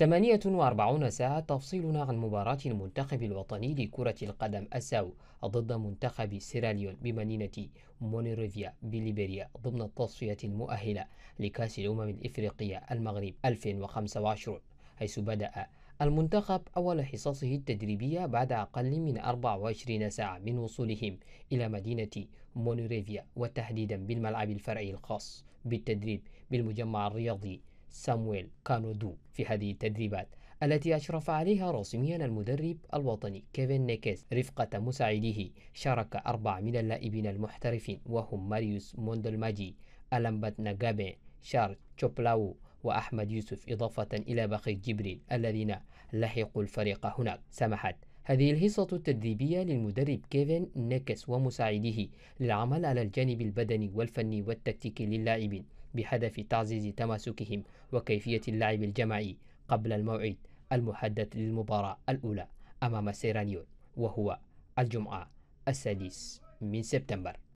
48 ساعة تفصيلنا عن مباراة المنتخب الوطني لكرة القدم أساو ضد منتخب سيراليون بمدينة مونيريفيا بليبيريا ضمن التصفية المؤهلة لكأس الأمم الإفريقية المغرب 2025 حيث بدأ المنتخب أول حصصه التدريبية بعد أقل من 24 ساعة من وصولهم إلى مدينة مونيريفيا وتحديدا بالملعب الفرعي الخاص بالتدريب بالمجمع الرياضي سامويل كانودو في هذه التدريبات التي أشرف عليها رسميا المدرب الوطني كيفن نيكيس رفقة مساعده شارك أربعة من اللاعبين المحترفين وهم ماريوس موندلماجي ألمبت ناغابي شارل تشوبلاو وأحمد يوسف إضافة إلى بخيت جبريل الذين لحقوا الفريق هناك سمحت هذه الحصة التدريبية للمدرب كيفن نيكس ومساعده للعمل على الجانب البدني والفني والتكتيكي للاعبين بهدف تعزيز تماسكهم وكيفية اللعب الجماعي قبل الموعد المحدد للمباراة الأولى أمام سيرانيون وهو الجمعة السادس من سبتمبر